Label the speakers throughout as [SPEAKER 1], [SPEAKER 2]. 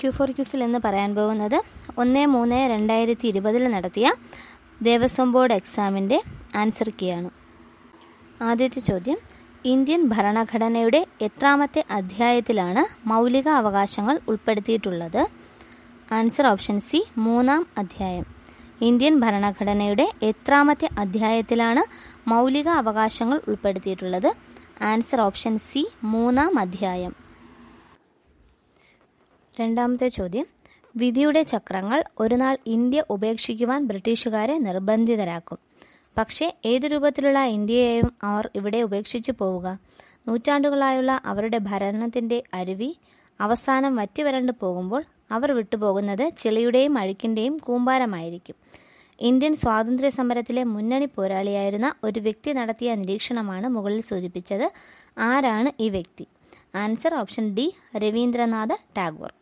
[SPEAKER 1] Q four ക്യൂസിൽ എന്ന് പറയാൻ പോകുന്നത് ഒന്ന് മൂന്ന് രണ്ടായിരത്തി ഇരുപതിൽ നടത്തിയ ദേവസ്വം ബോർഡ് എക്സാമിൻ്റെ ആൻസർ കീയാണ് ആദ്യത്തെ ചോദ്യം ഇന്ത്യൻ ഭരണഘടനയുടെ എത്രാമത്തെ അധ്യായത്തിലാണ് മൗലിക അവകാശങ്ങൾ ഉൾപ്പെടുത്തിയിട്ടുള്ളത് ആൻസർ ഓപ്ഷൻ സി മൂന്നാം അധ്യായം ഇന്ത്യൻ ഭരണഘടനയുടെ എത്രാമത്തെ അധ്യായത്തിലാണ് മൗലിക അവകാശങ്ങൾ ഉൾപ്പെടുത്തിയിട്ടുള്ളത് ആൻസർ ഓപ്ഷൻ സി മൂന്നാം അധ്യായം രണ്ടാമത്തെ ചോദ്യം വിധിയുടെ ചക്രങ്ങൾ ഒരു നാൾ ഇന്ത്യ ഉപേക്ഷിക്കുവാൻ ബ്രിട്ടീഷുകാരെ നിർബന്ധിതരാക്കും പക്ഷേ ഏതു രൂപത്തിലുള്ള ഇന്ത്യയെയും അവർ ഇവിടെ ഉപേക്ഷിച്ചു പോവുക നൂറ്റാണ്ടുകളായുള്ള അവരുടെ ഭരണത്തിൻ്റെ അരുവി അവസാനം വരണ്ടു പോകുമ്പോൾ അവർ വിട്ടുപോകുന്നത് ചെളിയുടെയും അഴുക്കിൻ്റെയും കൂമ്പാരമായിരിക്കും ഇന്ത്യൻ സ്വാതന്ത്ര്യ സമരത്തിലെ മുന്നണി പോരാളിയായിരുന്ന ഒരു വ്യക്തി നടത്തിയ നിരീക്ഷണമാണ് മുകളിൽ സൂചിപ്പിച്ചത് ആരാണ് ഈ വ്യക്തി answer option D Rabindranath Tagore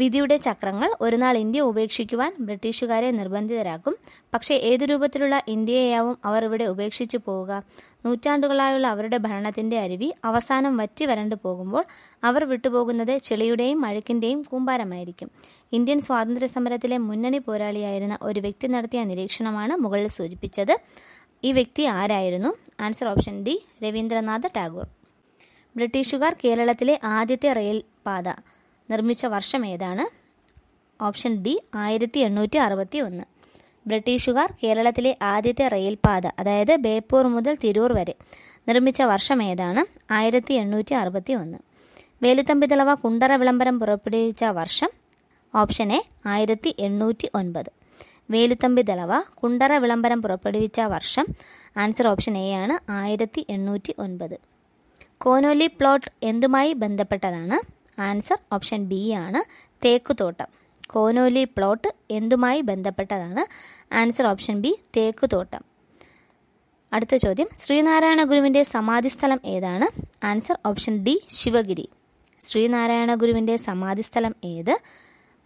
[SPEAKER 1] വിധിയുടെ ചക്രങ്ങൾ ഒരു നാൾ ഇന്ത്യ ഉപേക്ഷിക്കുവാൻ ബ്രിട്ടീഷുകാരെ നിർബന്ധിതരാക്കും പക്ഷേ ഏതു രൂപത്തിലുള്ള ഇന്ത്യയെയാവും അവർ ഇവിടെ ഉപേക്ഷിച്ചു പോവുക നൂറ്റാണ്ടുകളായുള്ള അവരുടെ ഭരണത്തിന്റെ അരുവി അവസാനം വറ്റി വരണ്ടു പോകുമ്പോൾ അവർ വിട്ടുപോകുന്നത് ചെളിയുടെയും അഴുക്കിന്റെയും കൂമ്പാരമായിരിക്കും ഇന്ത്യൻ സ്വാതന്ത്ര്യ സമരത്തിലെ മുന്നണി പോരാളിയായിരുന്ന ഒരു വ്യക്തി നടത്തിയ നിരീക്ഷണമാണ് മുകളിൽ സൂചിപ്പിച്ചത് ഈ വ്യക്തി ആരായിരുന്നു answer option D Rabindranath Tagore ബ്രിട്ടീഷുകാർ കേരളത്തിലെ ആദ്യത്തെ റെയിൽ പാത നിർമ്മിച്ച വർഷം ഏതാണ് ഓപ്ഷൻ ഡി ആയിരത്തി എണ്ണൂറ്റി അറുപത്തി ഒന്ന് ബ്രിട്ടീഷുകാർ കേരളത്തിലെ ആദ്യത്തെ റെയിൽപാത അതായത് ബേപ്പൂർ മുതൽ തിരൂർ വരെ നിർമ്മിച്ച വർഷം ഏതാണ് ആയിരത്തി എണ്ണൂറ്റി അറുപത്തി ഒന്ന് വേലുത്തമ്പിതളവ കുണ്ടറ വിളംബരം പുറപ്പെടുവിച്ച വർഷം ഓപ്ഷൻ എ ആയിരത്തി എണ്ണൂറ്റി ഒൻപത് വേലുത്തമ്പി ദളവ കുണ്ടറ വിളംബരം പുറപ്പെടുവിച്ച വർഷം ആൻസർ ഓപ്ഷൻ എ ആണ് ആയിരത്തി എണ്ണൂറ്റി ഒൻപത് കോനോലി പ്ലോട്ട് എന്തുമായി ബന്ധപ്പെട്ടതാണ് ആൻസർ ഓപ്ഷൻ ബി ആണ് തേക്കുതോട്ടം കോനോലി പ്ലോട്ട് എന്തുമായി ബന്ധപ്പെട്ടതാണ് ആൻസർ ഓപ്ഷൻ ബി തേക്കുതോട്ടം അടുത്ത ചോദ്യം ശ്രീനാരായണ ഗുരുവിൻ്റെ സ്ഥലം ഏതാണ് answer option D Sivagiri Sree Narayana ഗുരുവിൻ്റെ സ്ഥലം ഏത്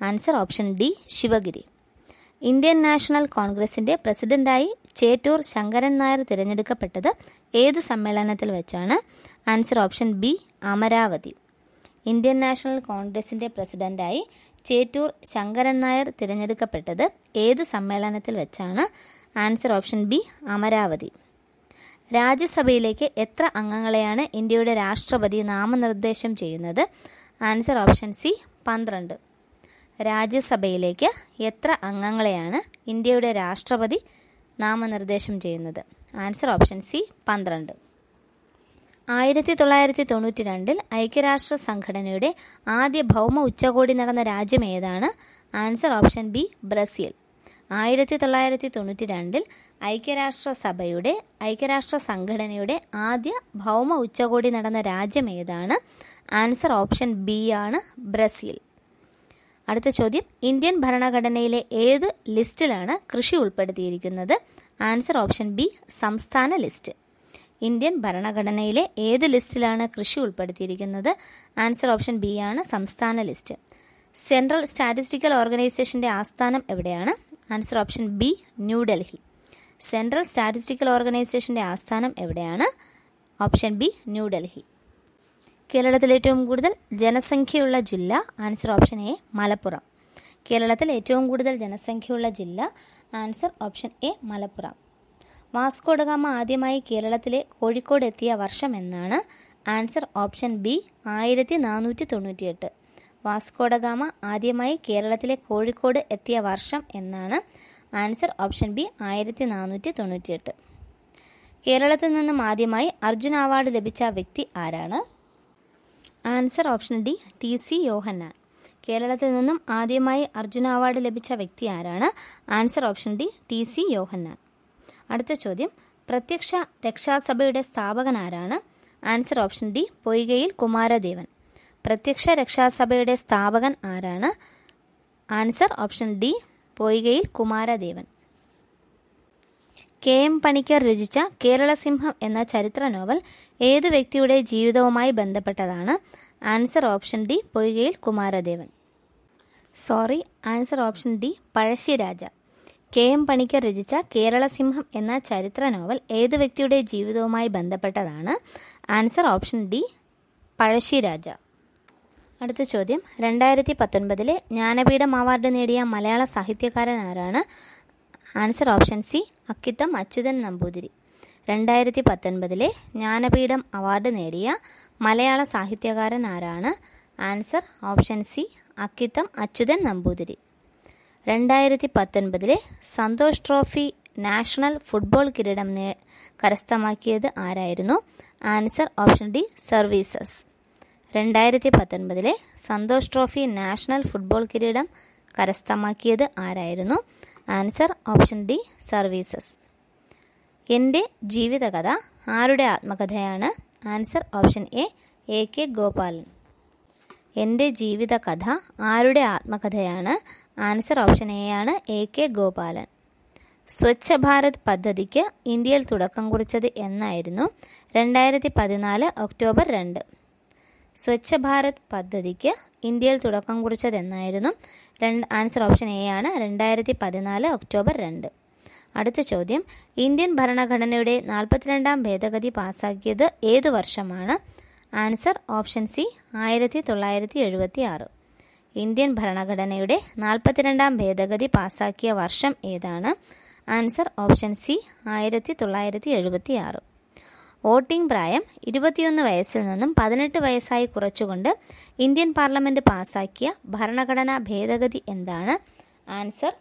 [SPEAKER 1] answer option D Sivagiri Indian national കോൺഗ്രസിൻ്റെ പ്രസിഡന്റായി ചേറ്റൂർ ശങ്കരൻ നായർ തിരഞ്ഞെടുക്കപ്പെട്ടത് ഏത് സമ്മേളനത്തിൽ വെച്ചാണ് answer option B Amravati Indian national കോൺഗ്രസിന്റെ പ്രസിഡന്റായി ചേറ്റൂർ ശങ്കരൻ നായർ തിരഞ്ഞെടുക്കപ്പെട്ടത് ഏത് സമ്മേളനത്തിൽ വെച്ചാണ് ആൻസർ ഓപ്ഷൻ ബി അമരാവതി രാജ്യസഭയിലേക്ക് എത്ര അംഗങ്ങളെയാണ് ഇന്ത്യയുടെ രാഷ്ട്രപതി നാമനിർദ്ദേശം ചെയ്യുന്നത് ആൻസർ ഓപ്ഷൻ സി പന്ത്രണ്ട് രാജ്യസഭയിലേക്ക് എത്ര അംഗങ്ങളെയാണ് ഇന്ത്യയുടെ രാഷ്ട്രപതി നാമനിർദ്ദേശം ചെയ്യുന്നത് ആൻസർ ഓപ്ഷൻ സി പന്ത്രണ്ട് ആയിരത്തി തൊള്ളായിരത്തി തൊണ്ണൂറ്റി രണ്ടിൽ ഐക്യരാഷ്ട്ര സംഘടനയുടെ ആദ്യ ഭൗമ ഉച്ചകോടി നടന്ന രാജ്യം ഏതാണ് ആൻസർ ഓപ്ഷൻ ബി ബ്രസീൽ ആയിരത്തി തൊള്ളായിരത്തി തൊണ്ണൂറ്റി രണ്ടിൽ ഐക്യരാഷ്ട്ര സഭയുടെ ഐക്യരാഷ്ട്ര സംഘടനയുടെ ആദ്യ ഭൗമ ഉച്ചകോടി നടന്ന രാജ്യം ഏതാണ് ആൻസർ ഓപ്ഷൻ ബി ആണ് ബ്രസീൽ അടുത്ത ചോദ്യം ഇന്ത്യൻ ഭരണഘടനയിലെ ഏത് ലിസ്റ്റിലാണ് കൃഷി ഉൾപ്പെടുത്തിയിരിക്കുന്നത് ആൻസർ ഓപ്ഷൻ ബി സംസ്ഥാന ലിസ്റ്റ് ഇന്ത്യൻ ഭരണഘടനയിലെ ഏത് ലിസ്റ്റിലാണ് കൃഷി ഉൾപ്പെടുത്തിയിരിക്കുന്നത് ആൻസർ ഓപ്ഷൻ ബി ആണ് സംസ്ഥാന ലിസ്റ്റ് സെൻട്രൽ സ്റ്റാറ്റിസ്റ്റിക്കൽ ഓർഗനൈസേഷൻ്റെ ആസ്ഥാനം എവിടെയാണ് answer option B New Delhi central statistical ഓർഗനൈസേഷൻ്റെ ആസ്ഥാനം എവിടെയാണ് ഓപ്ഷൻ ബി ന്യൂഡൽഹി കേരളത്തിൽ ഏറ്റവും കൂടുതൽ ജനസംഖ്യയുള്ള ജില്ല ആൻസർ ഓപ്ഷൻ എ മലപ്പുറം കേരളത്തിൽ ഏറ്റവും കൂടുതൽ ജനസംഖ്യയുള്ള ജില്ല answer option A Malappuram Vasco da Gama ആദ്യമായി കേരളത്തിലെ കോഴിക്കോട് എത്തിയ വർഷം എന്നാണ് ആൻസർ ഓപ്ഷൻ ബി ആയിരത്തി നാനൂറ്റി തൊണ്ണൂറ്റിയെട്ട് വാസ്കോഡഗാമ ആദ്യമായി കേരളത്തിലെ കോഴിക്കോട് എത്തിയ വർഷം എന്നാണ് ആൻസർ ഓപ്ഷൻ ബി ആയിരത്തി നാനൂറ്റി തൊണ്ണൂറ്റിയെട്ട് കേരളത്തിൽ നിന്നും ആദ്യമായി അർജുന അവാർഡ് ലഭിച്ച വ്യക്തി ആരാണ് answer option D T C Yohannan കേരളത്തിൽ നിന്നും ആദ്യമായി അർജുന അവാർഡ് ലഭിച്ച വ്യക്തി ആരാണ് answer option D T C Yohannan അടുത്ത ചോദ്യം പ്രത്യക്ഷ രക്ഷാസഭയുടെ സ്ഥാപകൻ ആരാണ് answer option D Poykayil Kumaradevan പ്രത്യക്ഷ രക്ഷാസഭയുടെ സ്ഥാപകൻ ആരാണ് answer option D Poykayil Kumaradevan K M Panicker രചിച്ച കേരളസിംഹം എന്ന ചരിത്ര നോവൽ ഏത് വ്യക്തിയുടെ ജീവിതവുമായി ബന്ധപ്പെട്ടതാണ് answer option D Poykayil Kumaradevan sorry answer option D Pazhassi Raja K M Panicker രചിച്ച കേരളസിംഹം എന്ന ചരിത്ര നോവൽ ഏത് വ്യക്തിയുടെ ജീവിതവുമായി ബന്ധപ്പെട്ടതാണ് ആൻസർ ഓപ്ഷൻ ഡി പഴശ്ശിരാജ അടുത്ത ചോദ്യം രണ്ടായിരത്തി പത്തൊൻപതിലെ ജ്ഞാനപീഠം അവാർഡ് നേടിയ മലയാള സാഹിത്യകാരൻ ആരാണ് answer option C Akkitham Achuthan Namboothiri രണ്ടായിരത്തി പത്തൊൻപതിലെ ജ്ഞാനപീഠം അവാർഡ് നേടിയ മലയാള സാഹിത്യകാരൻ ആരാണ് answer option C Akkitham Achuthan Namboothiri രണ്ടായിരത്തി പത്തൊൻപതിലെ സന്തോഷ് ട്രോഫി നാഷണൽ ഫുട്ബോൾ കിരീടം കരസ്ഥമാക്കിയത് ആരായിരുന്നു ആൻസർ ഓപ്ഷൻ ഡി സർവീസസ് രണ്ടായിരത്തി പത്തൊൻപതിലെ സന്തോഷ് ട്രോഫി നാഷണൽ ഫുട്ബോൾ കിരീടം കരസ്ഥമാക്കിയത് ആരായിരുന്നു ആൻസർ ഓപ്ഷൻ ഡി സർവീസസ് എൻ്റെ ജീവിതകഥ ആരുടെ ആത്മകഥയാണ് answer option A A K Gopalan എൻ്റെ ജീവിത കഥ ആരുടെ ആത്മകഥയാണ് ആൻസർ ഓപ്ഷൻ എ ആണ് എ കെ ഗോപാലൻ സ്വച്ഛ ഭാരത് പദ്ധതിക്ക് ഇന്ത്യയിൽ തുടക്കം കുറിച്ചത് എന്നായിരുന്നു രണ്ടായിരത്തി പതിനാല് ഒക്ടോബർ രണ്ട് സ്വച്ഛ ഭാരത് പദ്ധതിക്ക് ഇന്ത്യയിൽ തുടക്കം കുറിച്ചത് എന്നായിരുന്നു രണ്ട് ആൻസർ ഓപ്ഷൻ എ ആണ് രണ്ടായിരത്തി പതിനാല് ഒക്ടോബർ രണ്ട് അടുത്ത ചോദ്യം ഇന്ത്യൻ ഭരണഘടനയുടെ നാൽപ്പത്തിരണ്ടാം ഭേദഗതി പാസാക്കിയത് ഏതു വർഷമാണ് ആൻസർ ഓപ്ഷൻ സി ആയിരത്തി തൊള്ളായിരത്തി എഴുപത്തി ആറ് ഇന്ത്യൻ ഭരണഘടനയുടെ നാൽപ്പത്തിരണ്ടാം ഭേദഗതി പാസാക്കിയ വർഷം ഏതാണ് ആൻസർ ഓപ്ഷൻ സി ആയിരത്തി തൊള്ളായിരത്തി എഴുപത്തി ആറ് വോട്ടിംഗ് പ്രായം ഇരുപത്തിയൊന്ന് വയസ്സിൽ നിന്നും പതിനെട്ട് വയസ്സായി കുറച്ചുകൊണ്ട് ഇന്ത്യൻ പാർലമെൻറ്റ് പാസാക്കിയ ഭരണഘടനാ ഭേദഗതി എന്താണ് ആൻസർ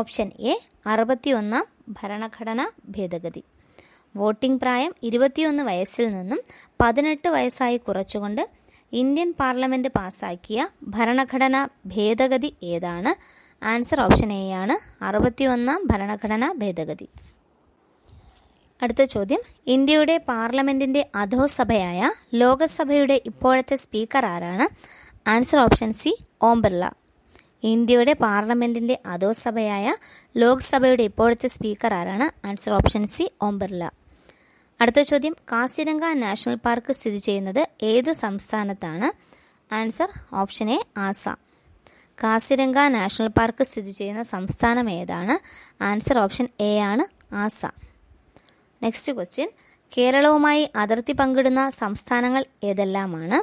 [SPEAKER 1] ഓപ്ഷൻ എ അറുപത്തിയൊന്നാം ഭരണഘടനാ ഭേദഗതി വോട്ടിംഗ് പ്രായം ഇരുപത്തിയൊന്ന് വയസ്സിൽ നിന്നും പതിനെട്ട് വയസ്സായി കുറച്ചുകൊണ്ട് ഇന്ത്യൻ പാർലമെന്റ് പാസാക്കിയ ഭരണഘടനാ ഭേദഗതി ഏതാണ് ആൻസർ ഓപ്ഷൻ എ ആണ് അറുപത്തിയൊന്നാം ഭരണഘടനാ ഭേദഗതി അടുത്ത ചോദ്യം ഇന്ത്യയുടെ പാർലമെന്റിന്റെ അധോസഭയായ ലോകസഭയുടെ ഇപ്പോഴത്തെ സ്പീക്കർ ആരാണ് answer option C Om Birla ഇന്ത്യയുടെ പാർലമെന്റിന്റെ അധോസഭയായ ലോക്സഭയുടെ ഇപ്പോഴത്തെ സ്പീക്കർ ആരാണ് answer option C Om Birla അടുത്ത ചോദ്യം കാസിരംഗ നാഷണൽ പാർക്ക് സ്ഥിതി ചെയ്യുന്നത് ഏത് സംസ്ഥാനത്താണ് answer option A Assam Kaziranga national park സ്ഥിതി ചെയ്യുന്ന സംസ്ഥാനം ഏതാണ് ആൻസർ ഓപ്ഷൻ എ ആണ് ആസാം നെക്സ്റ്റ് ക്വസ്റ്റ്യൻ കേരളവുമായി അതിർത്തി പങ്കിടുന്ന സംസ്ഥാനങ്ങൾ ഏതെല്ലാമാണ്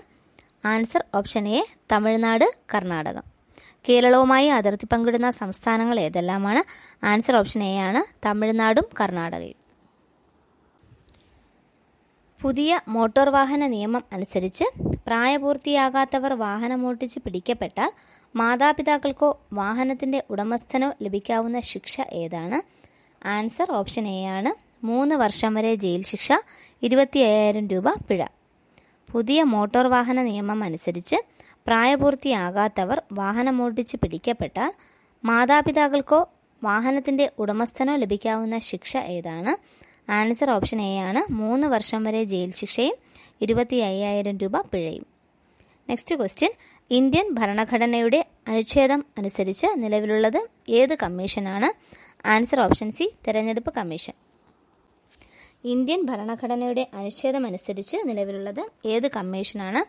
[SPEAKER 1] answer option A Tamil Nadu Karnatakam കേരളവുമായി അതിർത്തി പങ്കിടുന്ന സംസ്ഥാനങ്ങൾ ഏതെല്ലാമാണ് ആൻസർ ഓപ്ഷൻ എ ആണ് തമിഴ്നാടും കർണാടകയും പുതിയ മോട്ടോർ വാഹന നിയമം അനുസരിച്ച് പ്രായപൂർത്തിയാകാത്തവർ വാഹനമോട്ടിച്ച് പിടിക്കപ്പെട്ടാൽ മാതാപിതാക്കൾക്കോ വാഹനത്തിൻ്റെ ഉടമസ്ഥനോ ലഭിക്കാവുന്ന ശിക്ഷ ഏതാണ് ആൻസർ ഓപ്ഷൻ എ ആണ് മൂന്ന് വർഷം വരെ ജയിൽ ശിക്ഷ ഇരുപത്തി അയ്യായിരം രൂപ പിഴ പുതിയ മോട്ടോർ വാഹന നിയമം അനുസരിച്ച് പ്രായപൂർത്തിയാകാത്തവർ വാഹനമോട്ടിച്ച് പിടിക്കപ്പെട്ടാൽ മാതാപിതാക്കൾക്കോ വാഹനത്തിൻ്റെ ഉടമസ്ഥനോ ലഭിക്കാവുന്ന ശിക്ഷ ഏതാണ് ആൻസർ ഓപ്ഷൻ എ ആണ് മൂന്ന് വർഷം വരെ ജയിൽ ശിക്ഷയും ഇരുപത്തി അയ്യായിരം രൂപ പിഴയും നെക്സ്റ്റ് ക്വസ്റ്റ്യൻ ഇന്ത്യൻ ഭരണഘടനയുടെ അനുച്ഛേദം അനുസരിച്ച് നിലവിലുള്ളത് ഏത് കമ്മീഷനാണ് ആൻസർ ഓപ്ഷൻ സി തെരഞ്ഞെടുപ്പ് കമ്മീഷൻ ഇന്ത്യൻ ഭരണഘടനയുടെ അനുച്ഛേദം അനുസരിച്ച് നിലവിലുള്ളത് ഏത് കമ്മീഷനാണ്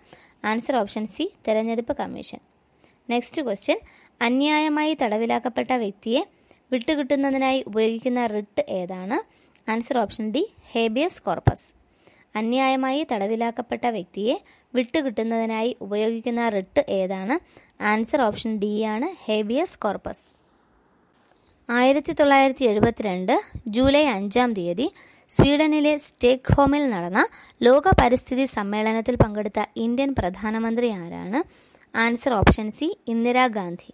[SPEAKER 1] ആൻസർ ഓപ്ഷൻ സി തെരഞ്ഞെടുപ്പ് കമ്മീഷൻ നെക്സ്റ്റ് ക്വസ്റ്റ്യൻ അന്യായമായി തടവിലാക്കപ്പെട്ട വ്യക്തിയെ വിട്ടുകിട്ടുന്നതിനായി ഉപയോഗിക്കുന്ന റിട്ട് ഏതാണ് answer option D habeas corpus അന്യായമായി തടവിലാക്കപ്പെട്ട വ്യക്തിയെ വിട്ടുകിട്ടുന്നതിനായി ഉപയോഗിക്കുന്ന റിട്ട് ഏതാണ് ആൻസർ ഓപ്ഷൻ ഡി ആണ് ഹേബിയസ് കോർപ്പസ് ആയിരത്തി തൊള്ളായിരത്തി എഴുപത്തിരണ്ട് ജൂലൈ അഞ്ചാം തീയതി സ്വീഡനിലെ സ്റ്റേക്ക് ഹോമിൽ നടന്ന ലോക പരിസ്ഥിതി സമ്മേളനത്തിൽ പങ്കെടുത്ത ഇന്ത്യൻ പ്രധാനമന്ത്രി ആരാണ് ആൻസർ ഓപ്ഷൻ സി ഇന്ദിരാഗാന്ധി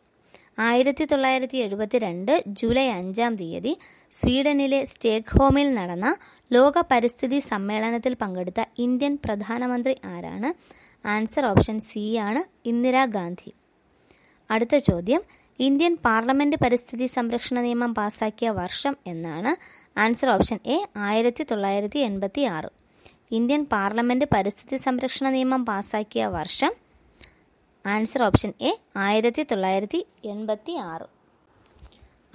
[SPEAKER 1] ആയിരത്തി തൊള്ളായിരത്തി എഴുപത്തിരണ്ട് ജൂലൈ അഞ്ചാം തീയതി സ്വീഡനിലെ സ്റ്റേക്ക്ഹോമിൽ നടന്ന ലോക പരിസ്ഥിതി സമ്മേളനത്തിൽ പങ്കെടുത്ത ഇന്ത്യൻ പ്രധാനമന്ത്രി ആരാണ് ആൻസർ ഓപ്ഷൻ സി ആണ് ഇന്ദിരാഗാന്ധി അടുത്ത ചോദ്യം ഇന്ത്യൻ പാർലമെന്റ് പരിസ്ഥിതി സംരക്ഷണ നിയമം പാസാക്കിയ വർഷം എന്നാണ് ആൻസർ ഓപ്ഷൻ എ ആയിരത്തി തൊള്ളായിരത്തി എൺപത്തി ആറ് ഇന്ത്യൻ പാർലമെന്റ് പരിസ്ഥിതി സംരക്ഷണ നിയമം പാസാക്കിയ വർഷം ആൻസർ ഓപ്ഷൻ എ ആയിരത്തി തൊള്ളായിരത്തി എൺപത്തി ആറ്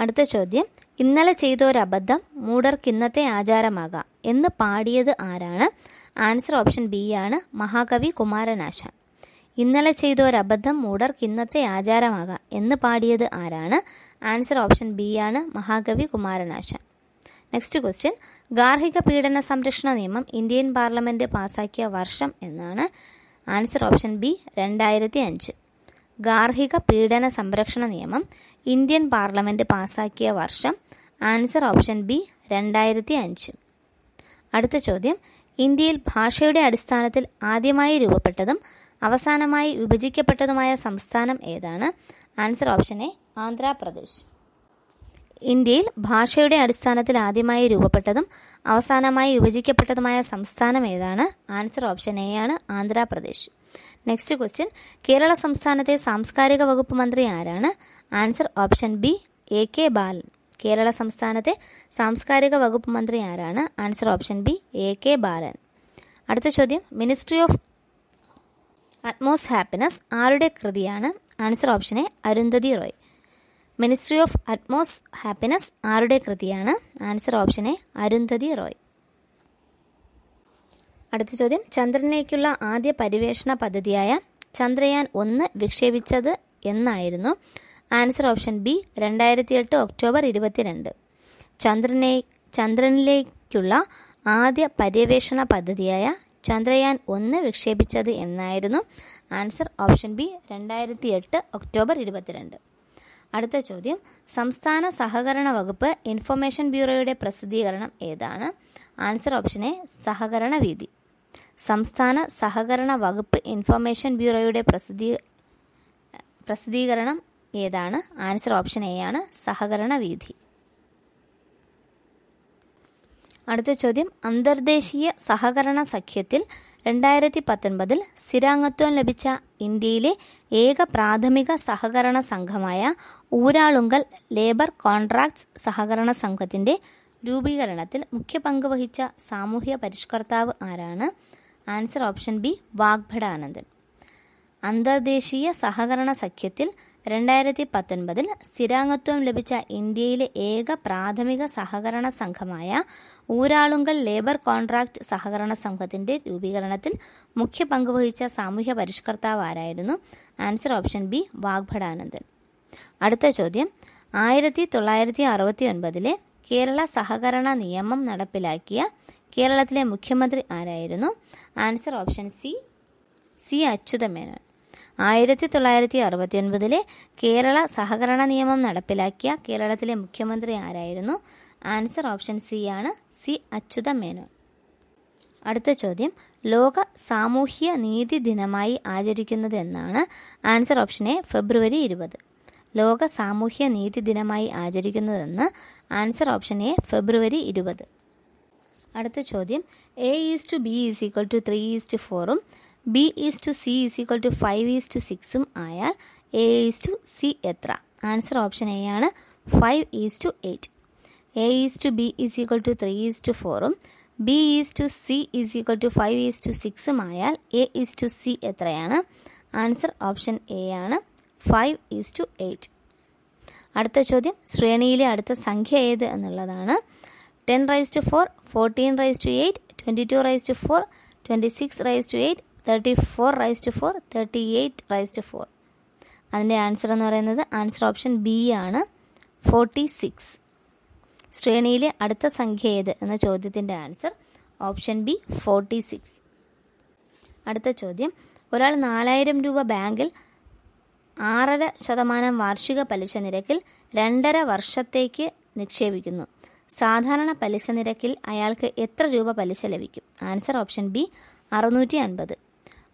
[SPEAKER 1] അടുത്ത ചോദ്യം ഇന്നലെ ചെയ്തൊരബദ്ധം മൂഢർക്ക് ഇന്നത്തെ ആചാരമാകാം എന്ന് പാടിയത് ആരാണ് ആൻസർ ഓപ്ഷൻ ബി ആണ് മഹാകവി കുമാരനാശാൻ ഇന്നലെ ചെയ്തൊരബദ്ധം മൂഢർക്ക് ഇന്നത്തെ ആചാരമാകാം എന്ന് പാടിയത് ആരാണ് ആൻസർ ഓപ്ഷൻ ബി ആണ് മഹാകവി കുമാരനാശാൻ നെക്സ്റ്റ് ക്വസ്റ്റ്യൻ ഗാർഹിക പീഡന സംരക്ഷണ നിയമം ഇന്ത്യൻ പാർലമെൻറ്റ് പാസാക്കിയ വർഷം എന്നാണ് ആൻസർ ഓപ്ഷൻ ബി രണ്ടായിരത്തി അഞ്ച് ഗാർഹിക പീഡന സംരക്ഷണ നിയമം ഇന്ത്യൻ പാർലമെൻറ്റ് പാസാക്കിയ വർഷം ആൻസർ ഓപ്ഷൻ ബി രണ്ടായിരത്തി അഞ്ച് അടുത്ത ചോദ്യം ഇന്ത്യയിൽ ഭാഷയുടെ അടിസ്ഥാനത്തിൽ ആദ്യമായി രൂപപ്പെട്ടതും അവസാനമായി വിഭജിക്കപ്പെട്ടതുമായ സംസ്ഥാനം ഏതാണ് ആൻസർ ഓപ്ഷൻ എ ആന്ധ്രാപ്രദേശ് ഇന്ത്യയിൽ ഭാഷയുടെ അടിസ്ഥാനത്തിൽ ആദ്യമായി രൂപപ്പെട്ടതും അവസാനമായി വിഭജിക്കപ്പെട്ടതുമായ സംസ്ഥാനം ഏതാണ് ആൻസർ ഓപ്ഷൻ എ ആണ് ആന്ധ്രാപ്രദേശ് നെക്സ്റ്റ് ക്വസ്റ്റ്യൻ കേരള സംസ്ഥാനത്തെ സാംസ്കാരിക വകുപ്പ് മന്ത്രി ആരാണ് answer option B A K Balan Kerala സംസ്ഥാനത്തെ സാംസ്കാരിക വകുപ്പ് മന്ത്രി ആരാണ് answer option B A K Balan അടുത്ത ചോദ്യം മിനിസ്ട്രി ഓഫ് അറ്റ്മോസ് ഹാപ്പിനെസ് ആരുടെ കൃതിയാണ് answer option A Arundhati Roy ministry of utmost happiness ആരുടെ കൃതിയാണ് answer option A Arundhati Roy അടുത്ത ചോദ്യം ചന്ദ്രനിലേക്കുള്ള ആദ്യ പരിവേഷണ പദ്ധതിയായ ചന്ദ്രയാൻ ഒന്ന് വിക്ഷേപിച്ചത് എന്നായിരുന്നു ആൻസർ ഓപ്ഷൻ ബി രണ്ടായിരത്തി എട്ട് ഒക്ടോബർ ഇരുപത്തിരണ്ട് ചന്ദ്രനെ ചന്ദ്രനിലേക്കുള്ള ആദ്യ പര്യവേഷണ പദ്ധതിയായ ചന്ദ്രയാൻ ഒന്ന് വിക്ഷേപിച്ചത് എന്നായിരുന്നു ആൻസർ ഓപ്ഷൻ ബി രണ്ടായിരത്തി എട്ട് ഒക്ടോബർ ഇരുപത്തിരണ്ട് അടുത്ത ചോദ്യം സംസ്ഥാന സഹകരണ വകുപ്പ് ഇൻഫർമേഷൻ ബ്യൂറോയുടെ പ്രസിദ്ധീകരണം ഏതാണ് ആൻസർ ഓപ്ഷൻ എ സഹകരണ വീതി സംസ്ഥാന സഹകരണ വകുപ്പ് ഇൻഫർമേഷൻ ബ്യൂറോയുടെ പ്രസിദ്ധീ പ്രസിദ്ധീകരണം ഏതാണ് ആൻസർ ഓപ്ഷൻ എ ആണ് സഹകരണ വീഥി അടുത്ത ചോദ്യം അന്തർദേശീയ സഹകരണ സഖ്യത്തിൽ രണ്ടായിരത്തി പത്തൊൻപതിൽ സ്ഥിരാംഗത്വം ലഭിച്ച ഇന്ത്യയിലെ ഏക പ്രാഥമിക സഹകരണ സംഘമായ ഊരാളുങ്കൽ ലേബർ കോൺട്രാക്ട്സ് സഹകരണ സംഘത്തിൻ്റെ രൂപീകരണത്തിൽ മുഖ്യ പങ്ക് വഹിച്ച സാമൂഹ്യ പരിഷ്കർത്താവ് ആരാണ് answer option B Vagbhatananda അന്തർദേശീയ സഹകരണ സഖ്യത്തിൽ രണ്ടായിരത്തി പത്തൊൻപതിൽ സ്ഥിരാംഗത്വം ലഭിച്ച ഇന്ത്യയിലെ ഏക പ്രാഥമിക സഹകരണ സംഘമായ ഊരാളുങ്കൽ ലേബർ കോൺട്രാക്ട് സഹകരണ സംഘത്തിന്റെ രൂപീകരണത്തിൽ മുഖ്യ പങ്കുവഹിച്ച സാമൂഹ്യ പരിഷ്കർത്താവ് ആരായിരുന്നു ആൻസർ ഓപ്ഷൻ ബി വാഗ്ഭടാനന്ദൻ അടുത്ത ചോദ്യം ആയിരത്തി തൊള്ളായിരത്തി അറുപത്തി ഒൻപതിലെ കേരള സഹകരണ നിയമം നടപ്പിലാക്കിയ കേരളത്തിലെ മുഖ്യമന്ത്രി ആരായിരുന്നു answer option C C Achutha Menon ആയിരത്തി തൊള്ളായിരത്തി അറുപത്തി ഒൻപതിലെ കേരള സഹകരണ നിയമം നടപ്പിലാക്കിയ കേരളത്തിലെ മുഖ്യമന്ത്രി ആരായിരുന്നു ആൻസർ ഓപ്ഷൻ സി ആണ് സി മേനോൻ അടുത്ത ചോദ്യം ലോക സാമൂഹ്യ നീതി ദിനമായി ആചരിക്കുന്നത് എന്നാണ് ആൻസർ ഓപ്ഷൻ എ ഫെബ്രുവരി ഇരുപത് ലോക സാമൂഹ്യ നീതി ദിനമായി ആചരിക്കുന്നതെന്ന് ആൻസർ ഓപ്ഷൻ എ ഫെബ്രുവരി ഇരുപത് അടുത്ത ചോദ്യം A is to B is equal to three is to ഫോറും B is to C is equal to five is to സിക്സും ആയാൽ എ ഈസ് ടു സി എത്ര ആൻസർ ഓപ്ഷൻ എ ആണ് five is to eight A is to B is equal to three is to ഫോറും B is to C is equal to five is to സിക്സും ആയാൽ A is to C എത്രയാണ് answer option A ആണ് five is to eight അടുത്ത ചോദ്യം ശ്രേണിയിലെ അടുത്ത സംഖ്യ ഏത് എന്നുള്ളതാണ് ten raise to four fourteen raise to eight twenty two raise to four twenty six raise to eight thirty four raise to four thirty eight raise to four അതിൻ്റെ answer എന്ന് പറയുന്നത് ആൻസർ ഓപ്ഷൻ ബി ആണ് forty six ശ്രേണിയിലെ അടുത്ത സംഖ്യ ഏത് എന്ന ചോദ്യത്തിൻ്റെ answer option B forty six അടുത്ത ചോദ്യം ഒരാൾ നാലായിരം രൂപ ബാങ്കിൽ ആറര ശതമാനം വാർഷിക പലിശ നിരക്കിൽ രണ്ടര വർഷത്തേക്ക് നിക്ഷേപിക്കുന്നു സാധാരണ പലിശ നിരക്കിൽ അയാൾക്ക് എത്ര രൂപ പലിശ ലഭിക്കും ആൻസർ ഓപ്ഷൻ ബി അറുന്നൂറ്റി അൻപത്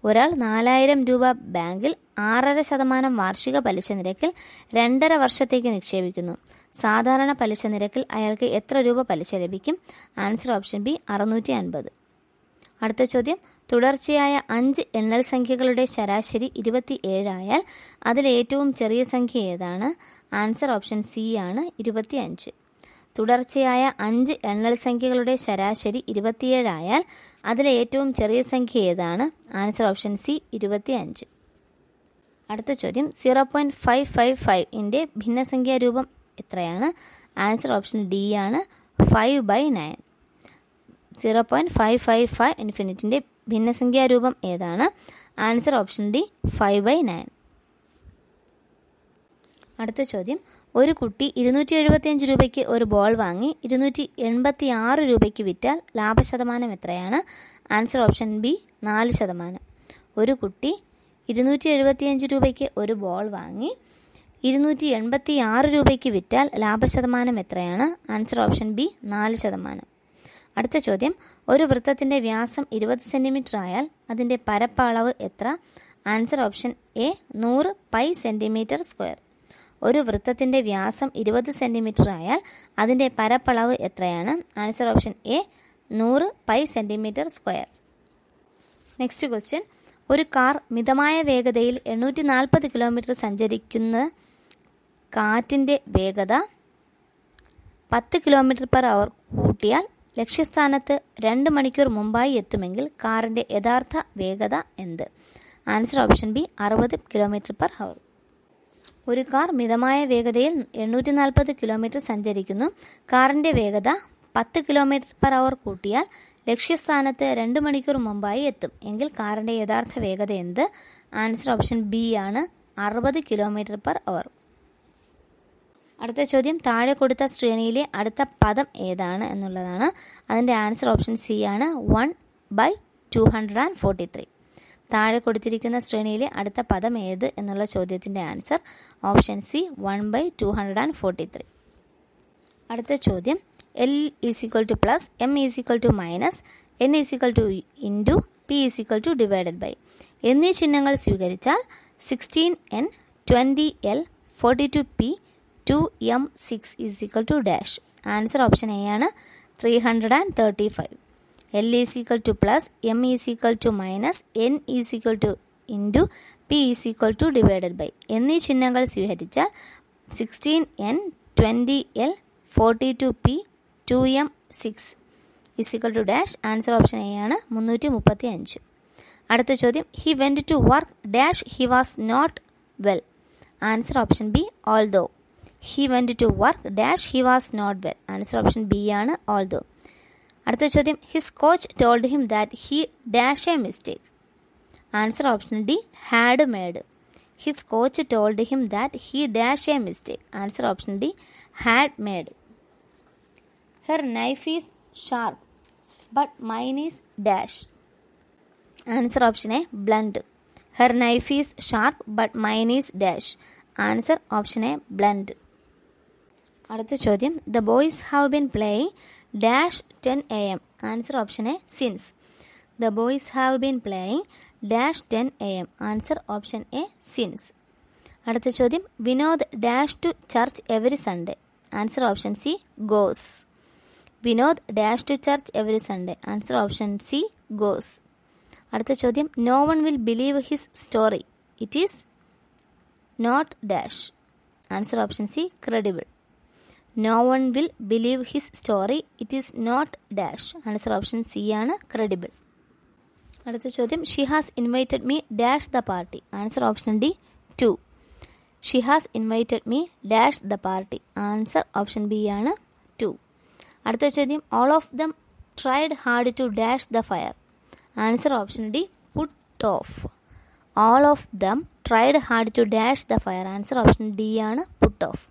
[SPEAKER 1] ഒരാൾ നാലായിരം രൂപ ബാങ്കിൽ ആറര ശതമാനം വാർഷിക പലിശ നിരക്കിൽ രണ്ടര വർഷത്തേക്ക് നിക്ഷേപിക്കുന്നു സാധാരണ പലിശ നിരക്കിൽ അയാൾക്ക് എത്ര രൂപ പലിശ ലഭിക്കും ആൻസർ ഓപ്ഷൻ ബി അറുന്നൂറ്റി അൻപത് അടുത്ത ചോദ്യം തുടർച്ചയായ അഞ്ച് എണ്ണൽ സംഖ്യകളുടെ ശരാശരി ഇരുപത്തി ഏഴായാൽ അതിലേറ്റവും ചെറിയ സംഖ്യ ഏതാണ് ആൻസർ ഓപ്ഷൻ സി ആണ് ഇരുപത്തി അഞ്ച് തുടർച്ചയായ അഞ്ച് എണ്ണൽ സംഖ്യകളുടെ ശരാശരി ഇരുപത്തിയേഴായാൽ അതിലെ ഏറ്റവും ചെറിയ സംഖ്യ ഏതാണ് ആൻസർ ഓപ്ഷൻ സി ഇരുപത്തി അഞ്ച് അടുത്ത ചോദ്യം സീറോ പോയിൻറ്റ് ഫൈവ് ഫൈവ് ഫൈവിൻ്റെ ഭിന്നസംഖ്യാ രൂപം എത്രയാണ് ആൻസർ ഓപ്ഷൻ ഡി ആണ് five by nine zero point five five five ഇൻഫിനിറ്റിൻ്റെ ഭിന്നസംഖ്യാ രൂപം ഏതാണ് answer option D five by nine അടുത്ത ചോദ്യം ഒരു കുട്ടി ഇരുന്നൂറ്റി എഴുപത്തിയഞ്ച് രൂപയ്ക്ക് ഒരു ബോൾ വാങ്ങി ഇരുന്നൂറ്റി എൺപത്തി ആറ് രൂപയ്ക്ക് വിറ്റാൽ ലാഭശതമാനം എത്രയാണ് ആൻസർ ഓപ്ഷൻ ബി നാല് ശതമാനം ഒരു കുട്ടി ഇരുന്നൂറ്റി എഴുപത്തിയഞ്ച് രൂപയ്ക്ക് ഒരു ബോൾ വാങ്ങി ഇരുന്നൂറ്റി എൺപത്തി ആറ് രൂപയ്ക്ക് വിറ്റാൽ ലാഭശതമാനം എത്രയാണ് ആൻസർ ഓപ്ഷൻ ബി നാല് ശതമാനം അടുത്ത ചോദ്യം ഒരു വൃത്തത്തിൻ്റെ വ്യാസം ഇരുപത് സെൻറ്റിമീറ്റർ ആയാൽ അതിൻ്റെ പരപ്പളവ് എത്ര ആൻസർ ഓപ്ഷൻ എ നൂറ് പൈ സെൻറ്റിമീറ്റർ സ്ക്വയർ ഒരു വൃത്തത്തിൻ്റെ വ്യാസം ഇരുപത് സെൻറ്റിമീറ്റർ ആയാൽ അതിൻ്റെ പരപ്പളവ് എത്രയാണ് ആൻസർ ഓപ്ഷൻ എ നൂറ് pi centimetre square next question ഒരു കാർ മിതമായ വേഗതയിൽ എണ്ണൂറ്റി നാൽപ്പത് കിലോമീറ്റർ സഞ്ചരിക്കുന്ന കാറ്റിൻ്റെ വേഗത പത്ത് കിലോമീറ്റർ പെർ അവർ കൂട്ടിയാൽ ലക്ഷ്യസ്ഥാനത്ത് രണ്ട് മണിക്കൂർ മുമ്പായി എത്തുമെങ്കിൽ കാറിൻ്റെ യഥാർത്ഥ വേഗത എന്ത് ആൻസർ ഓപ്ഷൻ ബി അറുപത് കിലോമീറ്റർ പെർ ഹവർ ഒരു കാർ മിതമായ വേഗതയിൽ എണ്ണൂറ്റി നാൽപ്പത് കിലോമീറ്റർ സഞ്ചരിക്കുന്നു കാറിൻ്റെ വേഗത പത്ത് കിലോമീറ്റർ പെർ അവർ കൂട്ടിയാൽ ലക്ഷ്യസ്ഥാനത്ത് രണ്ട് മണിക്കൂർ മുമ്പായി എത്തും എങ്കിൽ കാറിൻ്റെ യഥാർത്ഥ വേഗത എന്ത് ആൻസർ ഓപ്ഷൻ ബി ആണ് അറുപത് കിലോമീറ്റർ പെർ അവർ അടുത്ത ചോദ്യം താഴെ കൊടുത്ത ശ്രേണിയിലെ അടുത്ത പദം ഏതാണ് എന്നുള്ളതാണ് അതിൻ്റെ ആൻസർ ഓപ്ഷൻ സി ആണ് one by two hundred and forty three താഴെ കൊടുത്തിരിക്കുന്ന ശ്രേണിയിലെ അടുത്ത പദം ഏത് എന്നുള്ള ചോദ്യത്തിൻ്റെ answer option C one by two hundred and forty three അടുത്ത ചോദ്യം L is equal to plus M is equal to minus N is equal to into P is equal to divided by എന്നീ ചിഹ്നങ്ങൾ സ്വീകരിച്ചാൽ sixteen N twenty L forty two P two M six is equal to dash answer option A ആണ് three hundred and thirty five L is equal to plus M is equal to minus N is equal to into P is equal to divided by എന്നീ ചിഹ്നങ്ങൾ സ്വീകരിച്ചാൽ sixteen N twenty L forty two P two M six is equal to dash answer option A ആണ് മുന്നൂറ്റി മുപ്പത്തി അഞ്ച് അടുത്ത ചോദ്യം he went to work dash he was not well answer option B all although he went to work dash he was not well answer option B ആണ് although അടുത്ത ചോദ്യം his coach told him that he dash a mistake answer option D had made his coach told him that he dash a mistake answer option D had made her knife is sharp but mine is dash answer option A blunt her knife is sharp but mine is dash answer option A blunt അടുത്ത ചോദ്യം the boys have been playing dash ten A M answer option A since the boys have been playing dash ten A M answer option A since അടുത്ത ചോദ്യം Vinod dash to church every Sunday answer option C goes Vinod dash to church every Sunday answer option C goes അടുത്ത ചോദ്യം no one will believe his story it is not dash answer option C credible no one will believe his story it is not dash answer option C ആണ് credible അടുത്ത ചോദ്യം she has invited me dash the party answer option D to she has invited me dash the party answer option B ആണ് to അടുത്ത ചോദ്യം all of them tried hard to dash the fire answer option D put off all of them tried hard to dash the fire answer option D ആണ് put off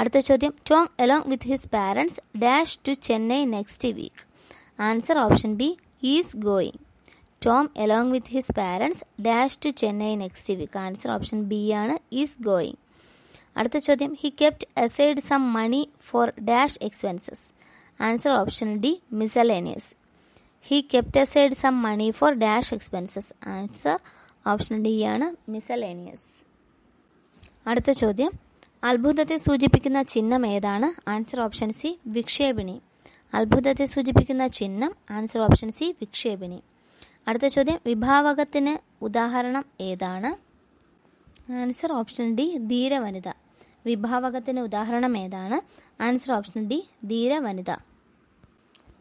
[SPEAKER 1] അടുത്ത ചോദ്യം Tom along with his parents dash to Chennai next week answer option B is going Tom along with his parents dash to Chennai next week answer option B ആണ് is going അടുത്ത ചോദ്യം he kept aside some money for dash expenses answer option D miscellaneous he kept aside some money for dash expenses answer option D ആണ് miscellaneous അടുത്ത ചോദ്യം അത്ഭുതത്തെ സൂചിപ്പിക്കുന്ന ചിഹ്നം ഏതാണ് ആൻസർ ഓപ്ഷൻ സി വിക്ഷേപിണി അത്ഭുതത്തെ സൂചിപ്പിക്കുന്ന ചിഹ്നം ആൻസർ ഓപ്ഷൻ സി വിക്ഷേപിണി അടുത്ത ചോദ്യം വിഭാവകത്തിന് ഉദാഹരണം ഏതാണ് ആൻസർ ഓപ്ഷൻ ഡി ധീരവനിത വിഭാവകത്തിന് ഉദാഹരണം ഏതാണ് ആൻസർ ഓപ്ഷൻ ഡി ധീരവനിത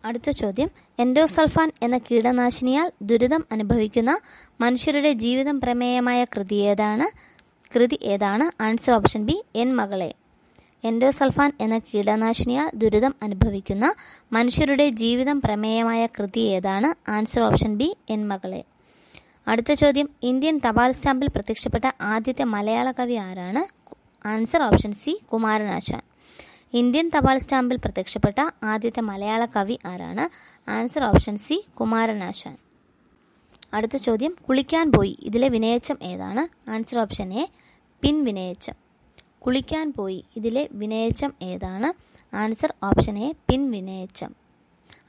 [SPEAKER 1] അടുത്ത ചോദ്യം എൻഡോസൾഫാൻ എന്ന കീടനാശിനിയാൽ ദുരിതം അനുഭവിക്കുന്ന മനുഷ്യരുടെ ജീവിതം പ്രമേയമായ കൃതി ഏതാണ് കൃതി ഏതാണ് ആൻസർ ഓപ്ഷൻ ബി എൻ മകളെ എൻഡോസൾഫാൻ എന്ന കീടനാശിനിയാൽ ദുരിതം അനുഭവിക്കുന്ന മനുഷ്യരുടെ ജീവിതം പ്രമേയമായ കൃതി ഏതാണ് ആൻസർ ഓപ്ഷൻ ബി എൻ മകളെ അടുത്ത ചോദ്യം ഇന്ത്യൻ തപാൽ സ്റ്റാമ്പിൽ പ്രത്യക്ഷപ്പെട്ട ആദ്യത്തെ മലയാള കവി ആരാണ് answer option C Kumaranasan Indian തപാൽ സ്റ്റാമ്പിൽ പ്രത്യക്ഷപ്പെട്ട ആദ്യത്തെ മലയാള കവി ആരാണ് ആൻസർ ഓപ്ഷൻ സി കുമാരനാശാൻ അടുത്ത ചോദ്യം കുളിക്കാൻ പോയി ഇതിലെ വിനയച്ചം ഏതാണ് ആൻസർ ഓപ്ഷൻ എ പിൻവിനയച്ചം കുളിക്കാൻ പോയി ഇതിലെ വിനയച്ചം ഏതാണ് ആൻസർ ഓപ്ഷൻ എ പിൻവിനയച്ചം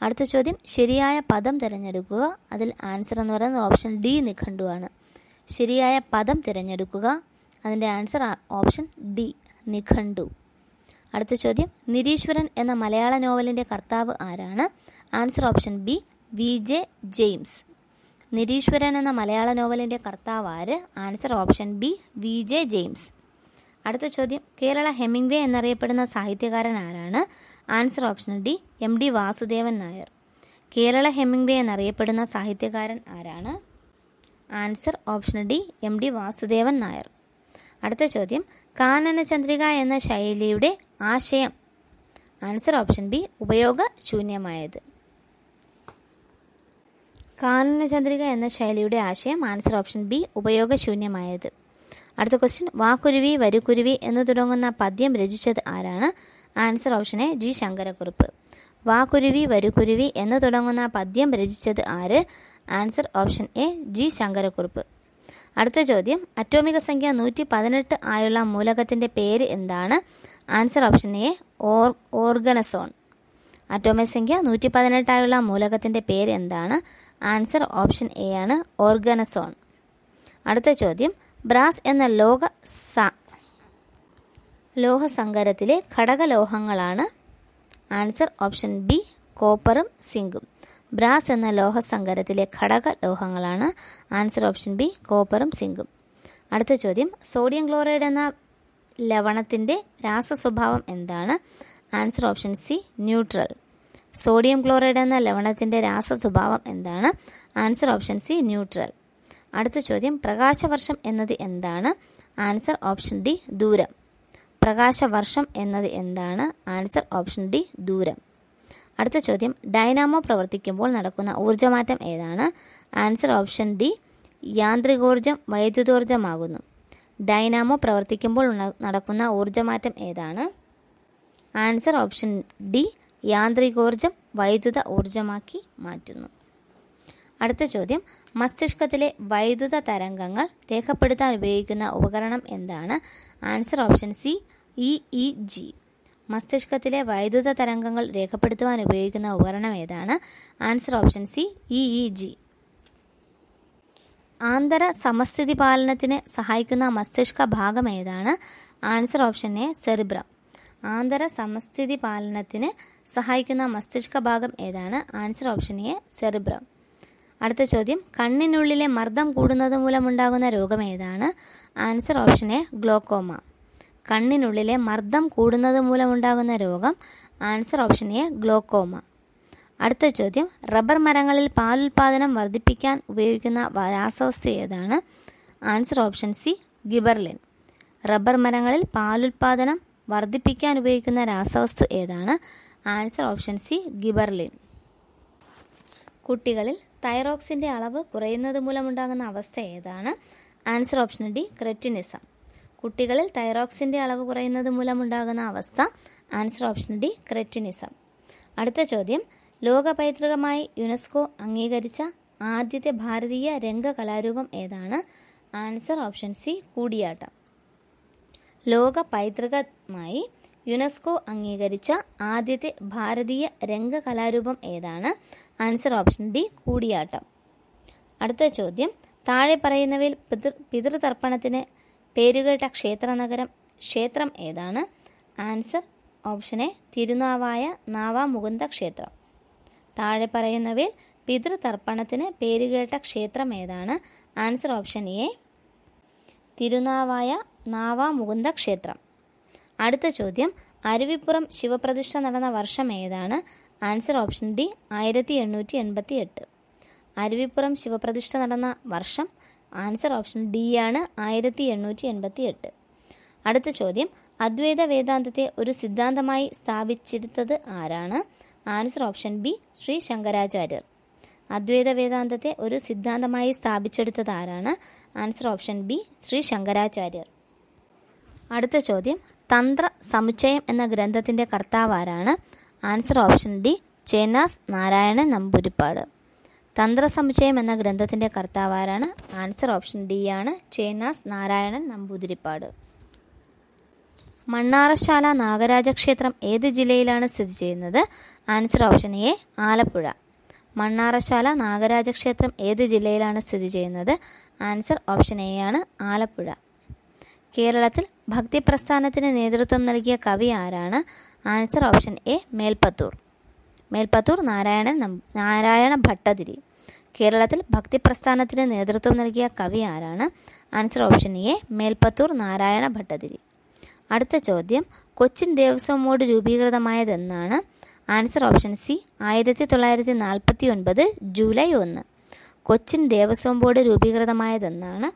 [SPEAKER 1] അടുത്ത ചോദ്യം ശരിയായ പദം തിരഞ്ഞെടുക്കുക അതിൽ ആൻസർ എന്ന് പറയുന്നത് ഓപ്ഷൻ ഡി നിഘണ്ടുവാണ് ശരിയായ പദം തിരഞ്ഞെടുക്കുക അതിൻ്റെ ആൻസർ ഓപ്ഷൻ ഡി നിഘണ്ടു അടുത്ത ചോദ്യം നിരീശ്വരൻ എന്ന മലയാള നോവലിൻ്റെ കർത്താവ് ആരാണ് answer option B V J James Nireeswaran എന്ന മലയാള നോവലിൻ്റെ കർത്താവ് ആര് answer option B V J James അടുത്ത ചോദ്യം കേരള വേ എന്നറിയപ്പെടുന്ന സാഹിത്യകാരൻ ആരാണ് answer option D M D Vasudevan Nair Kerala വേ എന്നറിയപ്പെടുന്ന സാഹിത്യകാരൻ ആരാണ് answer option D M D Vasudevan Nair അടുത്ത ചോദ്യം കാനന ചന്ദ്രിക എന്ന ശൈലിയുടെ ആശയം ആൻസർ ഓപ്ഷൻ ബി ഉപയോഗ ശൂന്യമായത് കാനനചന്ദ്രിക എന്ന ശൈലിയുടെ ആശയം ആൻസർ ഓപ്ഷൻ ബി ഉപയോഗശൂന്യമായത് അടുത്ത ക്വസ്റ്റ്യൻ വാക്കുരുവി വരുക്കുരുവി എന്ന് തുടങ്ങുന്ന പദ്യം രചിച്ചത് ആരാണ് answer option A G Sankarakurup വാക്കുരുവി വരുക്കുരുവി എന്ന് തുടങ്ങുന്ന പദ്യം രചിച്ചത് ആര് answer option A G Sankarakurup അടുത്ത ചോദ്യം അറ്റോമിക സംഖ്യ നൂറ്റി പതിനെട്ട് ആയുള്ള മൂലകത്തിൻ്റെ പേര് എന്താണ് ആൻസർ ഓപ്ഷൻ എ ഓർ ഓർഗനസോൺ അറ്റോമിക സംഖ്യ നൂറ്റി പതിനെട്ടായുള്ള മൂലകത്തിൻ്റെ പേര് എന്താണ് ആൻസർ ഓപ്ഷൻ എ ആണ് ഓർഗനസോൺ അടുത്ത ചോദ്യം ബ്രാസ് എന്ന ലോക സ ലോഹസങ്കരത്തിലെ ഘടകലോഹങ്ങളാണ് ആൻസർ ഓപ്ഷൻ ബി കോപ്പറും സിങ്കും ബ്രാസ് എന്ന ലോഹസങ്കരത്തിലെ ഘടക ലോഹങ്ങളാണ് ആൻസർ ഓപ്ഷൻ ബി കോപ്പറും സിങ്കും അടുത്ത ചോദ്യം സോഡിയം ക്ലോറൈഡ് എന്ന ലവണത്തിൻ്റെ സ്വഭാവം എന്താണ് answer option C neutral sodium chloride എന്ന ലവണത്തിൻ്റെ രാസ സ്വഭാവം എന്താണ് ആൻസർ ഓപ്ഷൻ സി ന്യൂട്രൽ അടുത്ത ചോദ്യം പ്രകാശവർഷം എന്നത് എന്താണ് ആൻസർ ഓപ്ഷൻ ഡി ദൂരം പ്രകാശവർഷം എന്നത് എന്താണ് ആൻസർ ഓപ്ഷൻ ഡി ദൂരം അടുത്ത ചോദ്യം ഡൈനാമോ പ്രവർത്തിക്കുമ്പോൾ നടക്കുന്ന ഊർജ്ജമാറ്റം ഏതാണ് ആൻസർ ഓപ്ഷൻ ഡി യാന്ത്രികോർജം വൈദ്യുതോർജമാകുന്നു ഡൈനാമോ പ്രവർത്തിക്കുമ്പോൾ നടക്കുന്ന ഊർജ്ജമാറ്റം ഏതാണ് ആൻസർ ഓപ്ഷൻ ഡി യാന്ത്രികോർജം വൈദ്യുത ഊർജമാക്കി മാറ്റുന്നു അടുത്ത ചോദ്യം മസ്തിഷ്കത്തിലെ വൈദ്യുത തരംഗങ്ങൾ രേഖപ്പെടുത്താൻ ഉപയോഗിക്കുന്ന ഉപകരണം എന്താണ് answer option C E E G മസ്തിഷ്കത്തിലെ വൈദ്യുത തരംഗങ്ങൾ രേഖപ്പെടുത്തുവാൻ ഉപയോഗിക്കുന്ന ഉപകരണം ഏതാണ് answer option C E E G ആന്തര സമസ്ഥിതി പാലനത്തിന് സഹായിക്കുന്ന മസ്തിഷ്ക ഭാഗം ഏതാണ് ആൻസർ ഓപ്ഷൻ എ സെറിബ്രം ആന്തര സമസ്ഥിതി പാലനത്തിന് സഹായിക്കുന്ന മസ്തിഷ്ക ഭാഗം ഏതാണ് ആൻസർ ഓപ്ഷൻ എ സെറിബ്രം അടുത്ത ചോദ്യം കണ്ണിനുള്ളിലെ മർദ്ദം കൂടുന്നത് മൂലമുണ്ടാകുന്ന രോഗം ഏതാണ് ആൻസർ ഓപ്ഷൻ എ ഗ്ലോക്കോമ കണ്ണിനുള്ളിലെ മർദ്ദം കൂടുന്നത് മൂലമുണ്ടാകുന്ന രോഗം ആൻസർ ഓപ്ഷൻ എ ഗ്ലോക്കോമ അടുത്ത ചോദ്യം റബ്ബർ മരങ്ങളിൽ പാലുൽപാദനം വർദ്ധിപ്പിക്കാൻ ഉപയോഗിക്കുന്ന രാസവസ്തു ഏതാണ് answer option C gibberellin rubber മരങ്ങളിൽ പാലുൽപാദനം വർദ്ധിപ്പിക്കാൻ ഉപയോഗിക്കുന്ന രാസവസ്തു ഏതാണ് ആൻസർ ഓപ്ഷൻ സി ഗിബർലിൻ കുട്ടികളിൽ തൈറോക്സിൻ്റെ അളവ് കുറയുന്നത് മൂലമുണ്ടാകുന്ന അവസ്ഥ ഏതാണ് ആൻസർ ഓപ്ഷൻ ഡി ക്രെറ്റിനിസം കുട്ടികളിൽ തൈറോക്സിൻ്റെ അളവ് കുറയുന്നത് മൂലമുണ്ടാകുന്ന അവസ്ഥ ആൻസർ ഓപ്ഷൻ ഡി ക്രെറ്റിനിസം അടുത്ത ചോദ്യം ലോക പൈതൃകമായി യുനെസ്കോ അംഗീകരിച്ച ആദ്യത്തെ ഭാരതീയ രംഗകലാരൂപം ഏതാണ് ആൻസർ ഓപ്ഷൻ സി കൂടിയാട്ടം ലോക പൈതൃകമായി യുനെസ്കോ അംഗീകരിച്ച ആദ്യത്തെ ഭാരതീയ രംഗകലാരൂപം ഏതാണ് ആൻസർ ഓപ്ഷൻ ഡി കൂടിയാട്ടം അടുത്ത ചോദ്യം താഴെ പറയുന്നവയിൽ പിതൃ പിതൃതർപ്പണത്തിന് പേരുകേട്ട ക്ഷേത്രനഗരം ക്ഷേത്രം ഏതാണ് answer option A Thirunavaya Navamukunda ക്ഷേത്രം താഴെ പറയുന്നവയിൽ പിതൃതർപ്പണത്തിന് പേരുകേട്ട ക്ഷേത്രം ഏതാണ് answer option A Thirunavaya Navamukunda ക്ഷേത്രം അടുത്ത ചോദ്യം അരുവിപ്പുറം ശിവപ്രതിഷ്ഠ നടന്ന വർഷം ഏതാണ് ആൻസർ ഓപ്ഷൻ ഡി ആയിരത്തി എണ്ണൂറ്റി എൺപത്തി എട്ട് അരുവിപ്പുറം ശിവപ്രതിഷ്ഠ നടന്ന വർഷം ആൻസർ ഓപ്ഷൻ ഡി ആണ് ആയിരത്തി എണ്ണൂറ്റി എൺപത്തി എട്ട് അടുത്ത ചോദ്യം അദ്വൈത വേദാന്തത്തെ ഒരു സിദ്ധാന്തമായി സ്ഥാപിച്ചിരുത്തത് ആരാണ് answer option B Sri Sankaracharyar അദ്വൈത വേദാന്തത്തെ ഒരു സിദ്ധാന്തമായി സ്ഥാപിച്ചെടുത്തത് ആരാണ് answer option B Sri Sankaracharyar അടുത്ത ചോദ്യം തന്ത്ര സമുച്ചയം എന്ന ഗ്രന്ഥത്തിൻ്റെ ആരാണ് answer option D Chenas Narayanan Namboothiripad Tantra Samuchayam എന്ന ഗ്രന്ഥത്തിൻ്റെ ആരാണ് ആൻസർ ഓപ്ഷൻ ഡി ആണ് ചേനാസ് നാരായണൻ നമ്പൂതിരിപ്പാട് മണ്ണാറശാല നാഗരാജക്ഷേത്രം ഏത് ജില്ലയിലാണ് സ്ഥിതി ചെയ്യുന്നത് answer option A Alappuzha Mannarasala നാഗരാജക്ഷേത്രം ഏത് ജില്ലയിലാണ് സ്ഥിതി ചെയ്യുന്നത് ആൻസർ ഓപ്ഷൻ എ ആണ് ആലപ്പുഴ കേരളത്തിൽ ഭക്തി പ്രസ്ഥാനത്തിന് നേതൃത്വം നൽകിയ കവി ആരാണ് answer option A Melpathur Melpathur Narayanan Narayana Bhattathiri കേരളത്തിൽ ഭക്തി പ്രസ്ഥാനത്തിന് നേതൃത്വം നൽകിയ കവി ആരാണ് answer option A Melpathur Narayana Bhattathiri അടുത്ത ചോദ്യം കൊച്ചിൻ ദേവസ്വം ബോർഡ് രൂപീകൃതമായതെന്നാണ് ആൻസർ ഓപ്ഷൻ സി ആയിരത്തി തൊള്ളായിരത്തി നാൽപ്പത്തി ഒൻപത് ജൂലൈ ഒന്ന് കൊച്ചിൻ ദേവസ്വം ബോർഡ് രൂപീകൃതമായതെന്നാണ്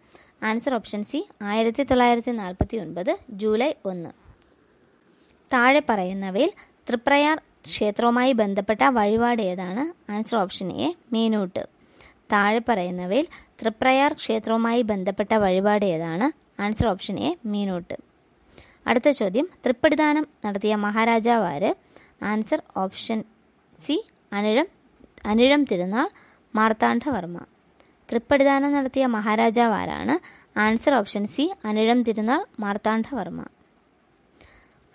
[SPEAKER 1] ആൻസർ ഓപ്ഷൻ സി ആയിരത്തി തൊള്ളായിരത്തി നാൽപ്പത്തി ഒൻപത് ജൂലൈ ഒന്ന് താഴെ പറയുന്നവയിൽ തൃപ്രയാർ ക്ഷേത്രവുമായി ബന്ധപ്പെട്ട വഴിപാട് ഏതാണ് ആൻസർ ഓപ്ഷൻ എ മേനൂട്ട് താഴെ പറയുന്നവയിൽ തൃപ്രയാർ ക്ഷേത്രവുമായി ബന്ധപ്പെട്ട വഴിപാട് ഏതാണ് ആൻസർ ഓപ്ഷൻ എ മീനൂട്ട് അടുത്ത ചോദ്യം തൃപ്പടിദാനം നടത്തിയ മഹാരാജാവാര് answer option C Anizham Anizham Thirunal Marthanda Varma തൃപ്പടിദാനം നടത്തിയ മഹാരാജാവ് ആരാണ് ആൻസർ ഓപ്ഷൻ സി അനിഴം തിരുനാൾ മാർത്താണ്ഡവർമ്മ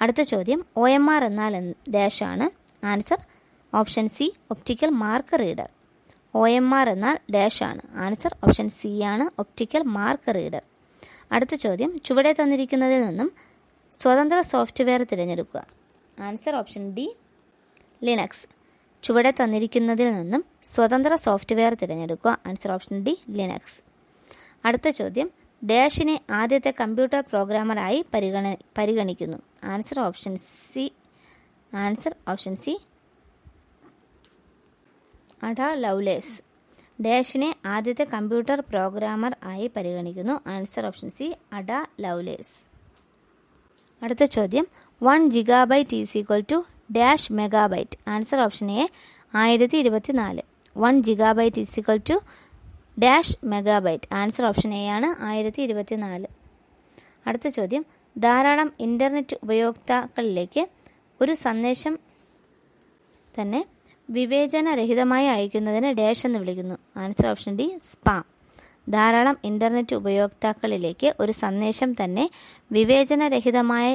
[SPEAKER 1] അടുത്ത ചോദ്യം ഒ എം ആർ എന്നാൽ ഡാഷാണ് answer option C optical mark reader O M R എന്നാൽ ഡാഷാണ് ആൻസർ ഓപ്ഷൻ സി ആണ് ഒപ്റ്റിക്കൽ മാർക്ക് റീഡർ അടുത്ത ചോദ്യം ചുവടെ തന്നിരിക്കുന്നതിൽ നിന്നും സ്വതന്ത്ര സോഫ്റ്റ്വെയർ തിരഞ്ഞെടുക്കുക ആൻസർ ഓപ്ഷൻ ഡി ലിനക്സ് ചുവടെ തന്നിരിക്കുന്നതിൽ നിന്നും സ്വതന്ത്ര സോഫ്റ്റ്വെയർ തിരഞ്ഞെടുക്കുക ആൻസർ ഓപ്ഷൻ ഡി ലിനക്സ് അടുത്ത ചോദ്യം ഡാഷിനെ ആദ്യത്തെ കമ്പ്യൂട്ടർ പ്രോഗ്രാമറായി പരിഗണ പരിഗണിക്കുന്നു answer option C answer option C Ada Lovelace ഡാഷിനെ ആദ്യത്തെ കമ്പ്യൂട്ടർ പ്രോഗ്രാമർ ആയി പരിഗണിക്കുന്നു answer option C Ada Lovelace അടുത്ത ചോദ്യം one gigabyte is equal to dash megabyte answer option A ആയിരത്തി ഇരുപത്തി നാല് one gigabyte is equal to dash megabyte answer option A ആണ് ആയിരത്തി ഇരുപത്തി നാല് അടുത്ത ചോദ്യം ധാരാളം ഇൻ്റർനെറ്റ് ഉപയോക്താക്കളിലേക്ക് ഒരു സന്ദേശം തന്നെ വിവേചനരഹിതമായി അയക്കുന്നതിന് ഡാഷ് എന്ന് വിളിക്കുന്നു ആൻസർ ഓപ്ഷൻ ഡി സ്പാം ധാരാളം ഇൻ്റർനെറ്റ് ഉപയോക്താക്കളിലേക്ക് ഒരു സന്ദേശം തന്നെ വിവേചനരഹിതമായി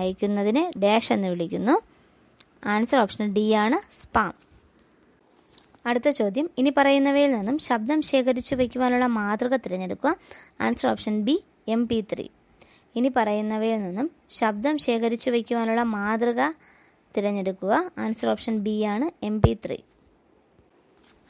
[SPEAKER 1] അയക്കുന്നതിന് ഡാഷ് എന്ന് വിളിക്കുന്നു ആൻസർ ഓപ്ഷൻ ഡി ആണ് സ്പാം അടുത്ത ചോദ്യം ഇനി പറയുന്നവയിൽ നിന്നും ശബ്ദം ശേഖരിച്ചു വയ്ക്കുവാനുള്ള മാതൃക തിരഞ്ഞെടുക്കുക answer option B M P three ഇനി പറയുന്നവയിൽ നിന്നും ശബ്ദം ശേഖരിച്ചു വയ്ക്കുവാനുള്ള മാതൃക തിരഞ്ഞെടുക്കുക ആൻസർ ഓപ്ഷൻ ബി ആണ് എം പി ത്രീ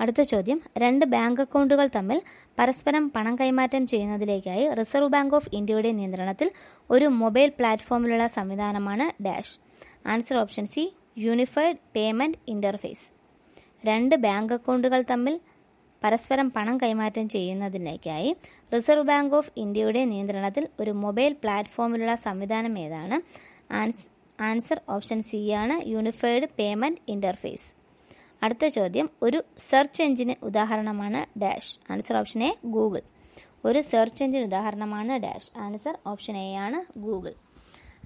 [SPEAKER 1] അടുത്ത ചോദ്യം രണ്ട് ബാങ്ക് അക്കൗണ്ടുകൾ തമ്മിൽ പരസ്പരം പണം കൈമാറ്റം ചെയ്യുന്നതിലേക്കായി റിസർവ് ബാങ്ക് ഓഫ് ഇന്ത്യയുടെ നിയന്ത്രണത്തിൽ ഒരു മൊബൈൽ പ്ലാറ്റ്ഫോമിലുള്ള സംവിധാനമാണ് dash answer option C unified payment interface രണ്ട് ബാങ്ക് അക്കൗണ്ടുകൾ തമ്മിൽ പരസ്പരം പണം കൈമാറ്റം ചെയ്യുന്നതിനേക്കായി റിസർവ് ബാങ്ക് ഓഫ് ഇന്ത്യയുടെ നിയന്ത്രണത്തിൽ ഒരു മൊബൈൽ പ്ലാറ്റ്ഫോമിലുള്ള സംവിധാനം ഏതാണ് ആൻസർ ഓപ്ഷൻ സി ആണ് യൂണിഫൈഡ് പേയ്മെൻറ്റ് ഇൻ്റർഫേസ് അടുത്ത ചോദ്യം ഒരു സെർച്ച് എഞ്ചിന് ഉദാഹരണമാണ് dash answer option A Google ഒരു സെർച്ച് എഞ്ചിൻ ഉദാഹരണമാണ് ഡാഷ് ആൻസർ ഓപ്ഷൻ എ ആണ് ഗൂഗിൾ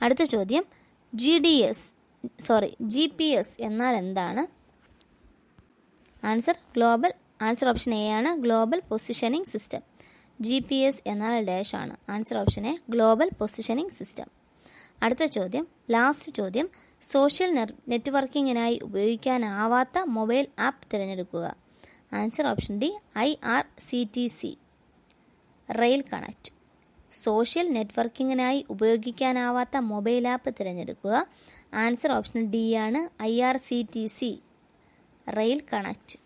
[SPEAKER 1] അടുത്ത ചോദ്യം G D S sorry G P S എന്നാൽ എന്താണ് answer global answer option A ആണ് global positioning system G P S എന്നാൽ ഡാഷ് ആണ് answer option A global positioning system അടുത്ത ചോദ്യം ലാസ്റ്റ് ചോദ്യം സോഷ്യൽ നെറ്റ്വർക്കിങ്ങിനായി ഉപയോഗിക്കാനാവാത്ത മൊബൈൽ ആപ്പ് തിരഞ്ഞെടുക്കുക answer option D I R C T C rail connect social നെറ്റ്വർക്കിങ്ങിനായി ഉപയോഗിക്കാനാവാത്ത മൊബൈൽ ആപ്പ് തിരഞ്ഞെടുക്കുക ആൻസർ ഓപ്ഷൻ ഡി ആണ് I R C T C rail connect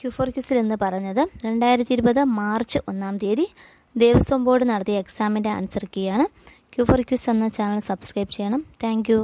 [SPEAKER 1] Q four ക്യൂസിൽ എന്ന് പറഞ്ഞത് രണ്ടായിരത്തി ഇരുപത് മാർച്ച് ഒന്നാം തീയതി ദേവസ്വം ബോർഡ് നടത്തിയ എക്സാമിൻ്റെ ആൻസർ കീയാണ് ക്യു ഫോർ ക്യൂസ് എന്ന ചാനൽ സബ്സ്ക്രൈബ് ചെയ്യണം താങ്ക്